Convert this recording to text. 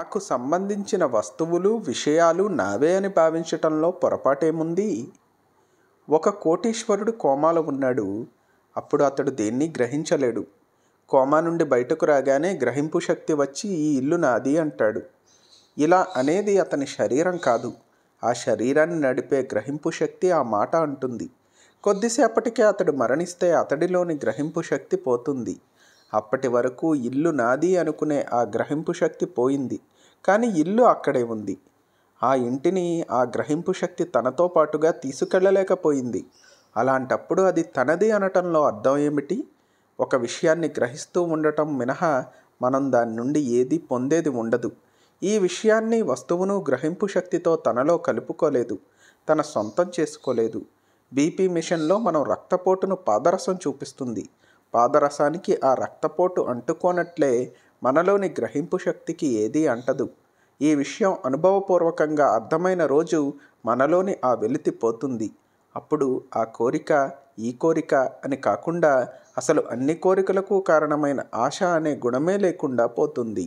నాకు సంబంధించిన వస్తువులు విషయాలు నావే అని భావించటంలో పొరపాటేముంది ఒక కోటీశ్వరుడు కోమాలో ఉన్నాడు అప్పుడు అతడు దేన్ని గ్రహించలేడు కోమా నుండి బయటకు రాగానే గ్రహింపు శక్తి వచ్చి ఈ ఇల్లు నాది అంటాడు ఇలా అనేది అతని శరీరం కాదు ఆ శరీరాన్ని నడిపే గ్రహింపు శక్తి ఆ మాట అంటుంది కొద్దిసేపటికే అతడు మరణిస్తే అతడిలోని గ్రహింపు శక్తి పోతుంది అప్పటి వరకు ఇల్లు నాది అనుకునే ఆ గ్రహింపు శక్తి పోయింది కానీ ఇల్లు అక్కడే ఉంది ఆ ఇంటిని ఆ గ్రహింపు శక్తి తనతో పాటుగా తీసుకెళ్ళలేకపోయింది అలాంటప్పుడు అది తనది అనటంలో అర్థం ఏమిటి ఒక విషయాన్ని గ్రహిస్తూ ఉండటం మినహా మనం దాని నుండి ఏది పొందేది ఉండదు ఈ విషయాన్ని వస్తువును గ్రహింపు శక్తితో తనలో కలుపుకోలేదు తన సొంతం చేసుకోలేదు బీపీ మిషన్లో మనం రక్తపోటును పాదరసం చూపిస్తుంది పాదరసానికి ఆ రక్తపోటు అంటుకోనట్లే మనలోని గ్రహింపు శక్తికి ఏదీ అంటదు ఈ విషయం అనుభవపూర్వకంగా అర్థమైన రోజు మనలోని ఆ వెలితి పోతుంది అప్పుడు ఆ కోరిక ఈ కోరిక అని కాకుండా అసలు అన్ని కోరికలకు కారణమైన ఆశ అనే గుణమే లేకుండా పోతుంది